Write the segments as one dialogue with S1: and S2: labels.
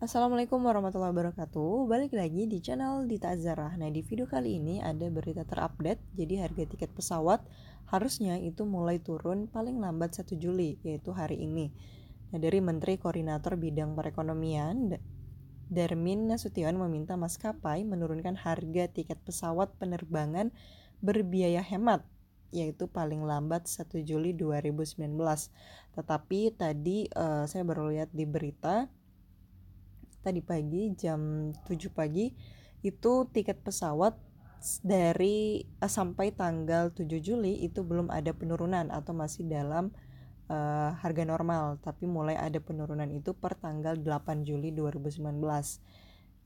S1: Assalamualaikum warahmatullahi wabarakatuh Balik lagi di channel Dita Azara Nah di video kali ini ada berita terupdate Jadi harga tiket pesawat harusnya itu mulai turun paling lambat 1 Juli Yaitu hari ini Nah dari Menteri Koordinator Bidang Perekonomian Darmin Nasution meminta maskapai menurunkan harga tiket pesawat penerbangan berbiaya hemat yaitu paling lambat 1 Juli 2019. Tetapi tadi uh, saya baru lihat di berita tadi pagi jam 7 pagi itu tiket pesawat dari uh, sampai tanggal 7 Juli itu belum ada penurunan atau masih dalam uh, harga normal tapi mulai ada penurunan itu per tanggal 8 Juli 2019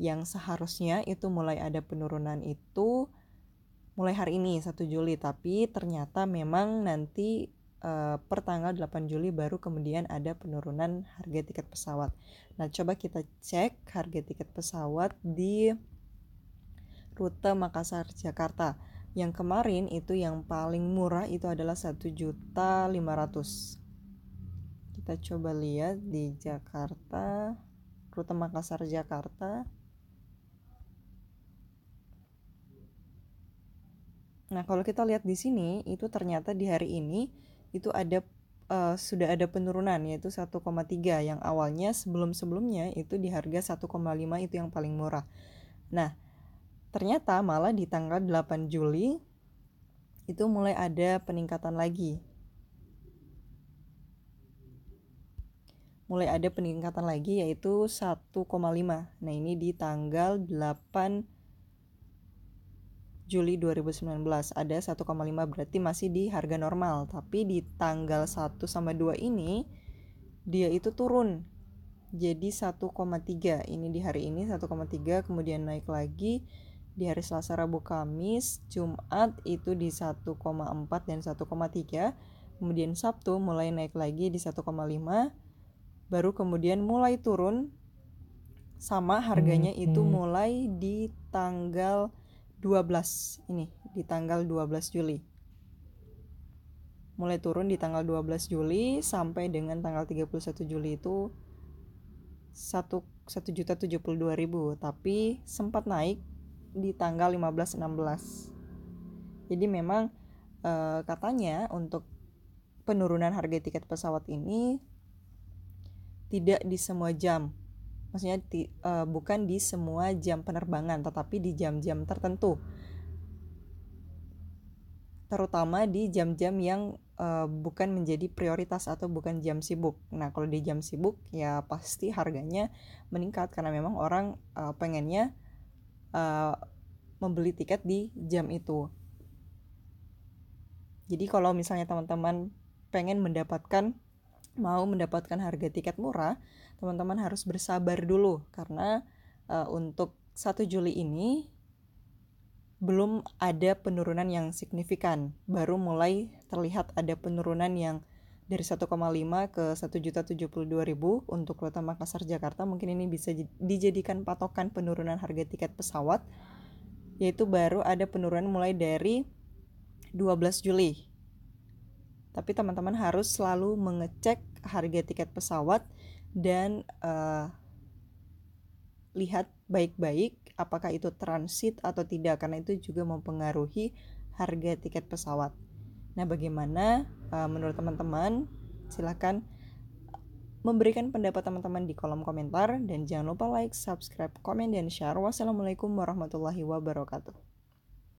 S1: yang seharusnya itu mulai ada penurunan itu mulai hari ini 1 Juli tapi ternyata memang nanti pertanggal eh, per tanggal 8 Juli baru kemudian ada penurunan harga tiket pesawat. Nah, coba kita cek harga tiket pesawat di rute Makassar Jakarta. Yang kemarin itu yang paling murah itu adalah 1.500. Kita coba lihat di Jakarta, rute Makassar Jakarta. Nah, kalau kita lihat di sini itu ternyata di hari ini itu ada uh, sudah ada penurunan yaitu 1,3 yang awalnya sebelum-sebelumnya itu di harga 1,5 itu yang paling murah. Nah, ternyata malah di tanggal 8 Juli itu mulai ada peningkatan lagi. Mulai ada peningkatan lagi yaitu 1,5. Nah, ini di tanggal 8 Juli 2019 ada 1,5 berarti masih di harga normal tapi di tanggal 1 sama 2 ini dia itu turun jadi 1,3 ini di hari ini 1,3 kemudian naik lagi di hari Selasa Rabu Kamis Jumat itu di 1,4 dan 1,3 kemudian Sabtu mulai naik lagi di 1,5 baru kemudian mulai turun sama harganya itu hmm, mulai di tanggal 12 ini di tanggal 12 Juli. Mulai turun di tanggal 12 Juli sampai dengan tanggal 31 Juli itu dua 1.072.000 tapi sempat naik di tanggal 15 16. Jadi memang e, katanya untuk penurunan harga tiket pesawat ini tidak di semua jam maksudnya di, uh, eh, bukan di semua jam penerbangan tetapi di jam-jam tertentu terutama di jam-jam yang uh, bukan menjadi prioritas atau bukan jam sibuk. Nah, kalau di jam sibuk ya pasti harganya meningkat karena memang orang uh, pengennya uh, membeli tiket di jam itu. Jadi kalau misalnya teman-teman pengen mendapatkan mau mendapatkan harga tiket murah, teman-teman harus bersabar dulu karena uh, untuk 1 Juli ini belum ada penurunan yang signifikan. Baru mulai terlihat ada penurunan yang dari 1,5 ke 1.072.000 untuk Kota Makassar Jakarta mungkin ini bisa dijadikan patokan penurunan harga tiket pesawat yaitu baru ada penurunan mulai dari 12 Juli tapi teman-teman harus selalu mengecek harga tiket pesawat dan uh, lihat baik-baik apakah itu transit atau tidak karena itu juga mempengaruhi harga tiket pesawat. Nah, bagaimana uh, menurut teman-teman? Silahkan eh, memberikan pendapat teman-teman di kolom komentar dan jangan lupa like, subscribe, komen, dan share. Wassalamualaikum warahmatullahi wabarakatuh.